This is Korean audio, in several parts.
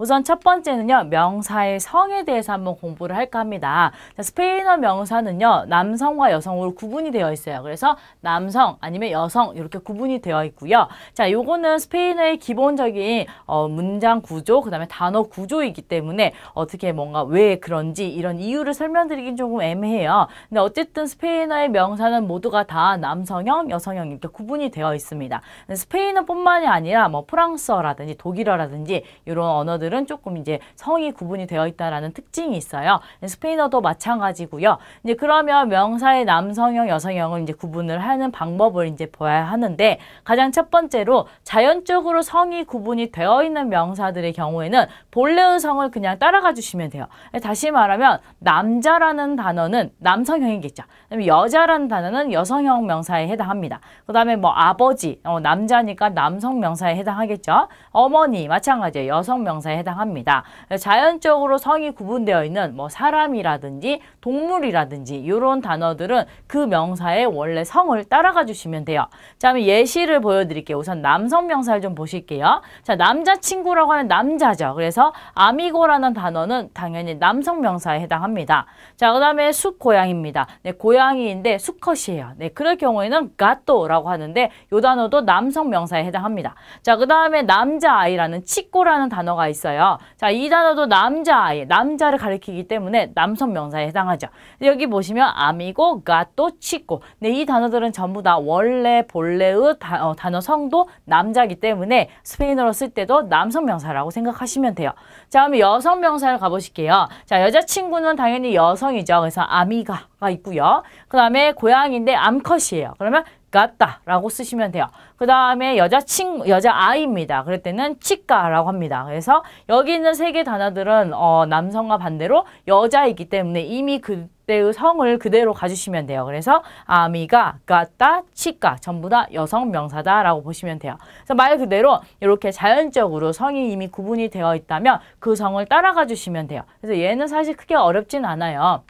우선 첫 번째는요. 명사의 성에 대해서 한번 공부를 할까 합니다. 자, 스페인어 명사는요. 남성과 여성으로 구분이 되어 있어요. 그래서 남성 아니면 여성 이렇게 구분이 되어 있고요. 자, 요거는 스페인어의 기본적인 어, 문장 구조, 그다음에 단어 구조이기 때문에 어떻게 뭔가 왜 그런지 이런 이유를 설명드리긴 조금 애매해요. 근데 어쨌든 스페인어의 명사는 모두가 다 남성형, 여성형 이렇게 구분이 되어 있습니다. 스페인어뿐만이 아니라 뭐 프랑스어라든지 독일어라든지 이런 언어들 분들은 조금 이제 성이 구분이 되어 있다라는 특징이 있어요. 네, 스페인어도 마찬가지고요. 이제 그러면 명사의 남성형, 여성형을 이제 구분을 하는 방법을 이제 보아야 하는데 가장 첫 번째로 자연적으로 성이 구분이 되어 있는 명사들의 경우에는 본래의 성을 그냥 따라가 주시면 돼요. 네, 다시 말하면 남자라는 단어는 남성형이겠죠. 그다음에 여자라는 단어는 여성형 명사에 해당합니다. 그다음에 뭐 아버지, 어, 남자니까 남성 명사에 해당하겠죠. 어머니 마찬가지예요. 여성 명사에 해당합니다. 자연적으로 성이 구분되어 있는 뭐 사람이라든지 동물이라든지 이런 단어들은 그 명사의 원래 성을 따라가 주시면 돼요. 자, 예시를 보여드릴게요. 우선 남성 명사를 좀 보실게요. 자, 남자친구라고 하는 남자죠. 그래서 아미고라는 단어는 당연히 남성 명사에 해당합니다. 자, 그 다음에 숲 고양입니다. 네, 고양이인데 수컷이에요. 네, 그럴 경우에는 가또라고 하는데 요 단어도 남성 명사에 해당합니다. 자, 그 다음에 남자아이라는 치꼬라는 단어가 있어요. 있어요. 자, 이 단어도 남자아이, 남자를 가리키기 때문에 남성 명사에 해당하죠. 여기 보시면 아미고, 가또, 치고. 네, 이 단어들은 전부 다 원래 본래의 다, 어, 단어 성도 남자기 이 때문에 스페인어로 쓸 때도 남성 명사라고 생각하시면 돼요. 자, 그럼 여성 명사를 가보실게요. 자, 여자친구는 당연히 여성이죠. 그래서 아미가가 있고요. 그 다음에 고양인데 암컷이에요. 그러면 같다라고 쓰시면 돼요. 그 다음에 여자친 여자아이입니다. 그럴 때는 치과라고 합니다. 그래서 여기 있는 세 개 단어들은 어, 남성과 반대로 여자이기 때문에 이미 그때의 성을 그대로 가주시면 돼요. 그래서 아미가, 같다, 치과 전부 다 여성 명사다라고 보시면 돼요. 그래서 말 그대로 이렇게 자연적으로 성이 이미 구분이 되어 있다면 그 성을 따라가 주시면 돼요. 그래서 얘는 사실 크게 어렵진 않아요.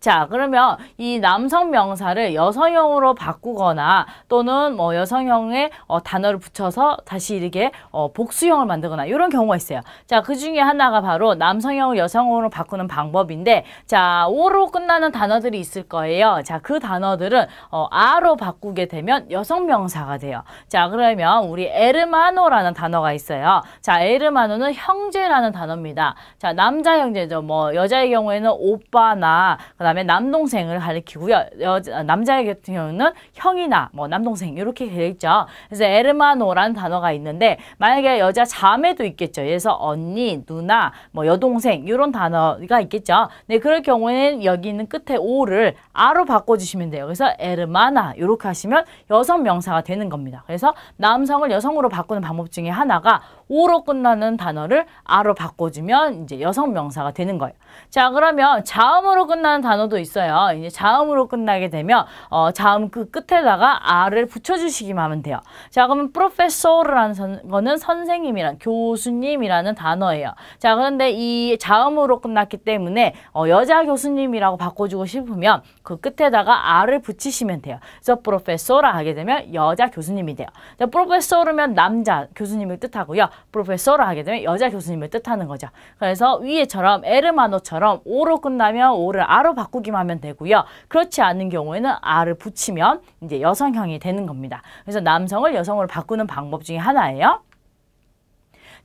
자 그러면 이 남성 명사를 여성형으로 바꾸거나 또는 뭐 여성형의 어, 단어를 붙여서 다시 이렇게 어, 복수형을 만들거나 이런 경우가 있어요 자그 중에 하나가 바로 남성형을 여성형으로 바꾸는 방법인데 자 오로 끝나는 단어들이 있을 거예요 자 그 단어들은 어, 아로 바꾸게 되면 여성 명사가 돼요 자 그러면 우리 에르마노라는 단어가 있어요 자 에르마노는 형제라는 단어입니다 자 남자 형제죠 뭐 여자의 경우에는 오빠나 그다음 그다음에 남동생을 가리키고요. 여자 남자 같은 경우는 형이나 뭐 남동생 이렇게 되어 있죠. 그래서 에르마노라는 단어가 있는데 만약에 여자 자매도 있겠죠. 그래서 언니, 누나, 뭐 여동생 이런 단어가 있겠죠. 네, 그럴 경우에는 여기 있는 끝에 오를 아로 바꿔 주시면 돼요. 그래서 에르마나 이렇게 하시면 여성 명사가 되는 겁니다. 그래서 남성을 여성으로 바꾸는 방법 중에 하나가 오로 끝나는 단어를 아로 바꿔 주면 이제 여성 명사가 되는 거예요. 자, 그러면 자음으로 끝나는 단어 단어도 있어요. 이제 자음으로 끝나게 되면 어, 자음 그 끝에다가 R을 붙여주시기만 하면 돼요. 자 그러면 professor라는 선, 거는 선생님이란 교수님이라는 단어예요. 자 그런데 이 자음으로 끝났기 때문에 어, 여자 교수님이라고 바꿔주고 싶으면 그 끝에다가 R을 붙이시면 돼요. 그래서 p r o f e s s o r 하게 되면 여자 교수님이 돼요. 자, professor면 남자 교수님을 뜻하고요. p r o f e s s o r 하게 되면 여자 교수님을 뜻하는 거죠. 그래서 위에처럼 에르마노처럼 o 로 끝나면 o 를 r 로 바꿔 바꾸기만 하면 되고요. 그렇지 않은 경우에는 R을 붙이면 이제 여성형이 되는 겁니다. 그래서 남성을 여성으로 바꾸는 방법 중에 하나예요.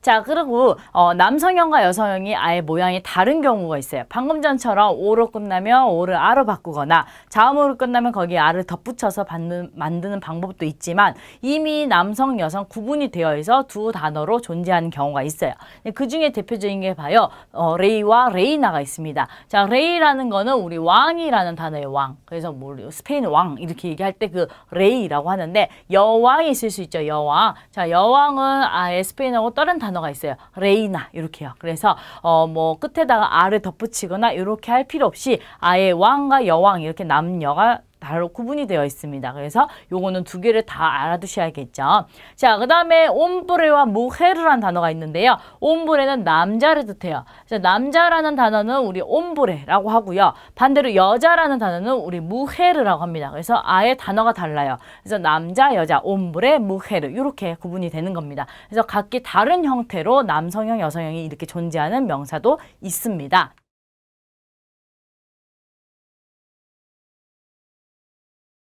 자 그리고 어, 남성형과 여성형이 아예 모양이 다른 경우가 있어요. 방금 전처럼 오로 끝나면 오를 아로 바꾸거나 자음으로 끝나면 거기에 아를 덧붙여서 받는, 만드는 방법도 있지만 이미 남성 여성 구분이 되어 있어 두 단어로 존재하는 경우가 있어요. 그 중에 대표적인 게 봐요. 어, 레이와 레이나가 있습니다. 자 레이라는 거는 우리 왕이라는 단어의 왕. 그래서 뭐 스페인 왕 이렇게 얘기할 때 그 레이라고 하는데 여왕이 있을 수 있죠. 여왕. 자 여왕은 아예 스페인하고 다른 단어 단어가 있어요. 레이나 이렇게요. 그래서 어뭐 끝에다가 아를 덧붙이거나 이렇게 할 필요 없이 아예 왕과 여왕 이렇게 남녀가 바로 구분이 되어 있습니다. 그래서 요거는 두 개를 다 알아두셔야겠죠. 자, 그 다음에 옴브레와 무헤르라는 단어가 있는데요. 옴브레는 남자를 뜻해요. 자, 남자라는 단어는 우리 옴브레라고 하고요. 반대로 여자라는 단어는 우리 무헤르라고 합니다. 그래서 아예 단어가 달라요. 그래서 남자, 여자, 옴브레, 무헤르 이렇게 구분이 되는 겁니다. 그래서 각기 다른 형태로 남성형, 여성형이 이렇게 존재하는 명사도 있습니다.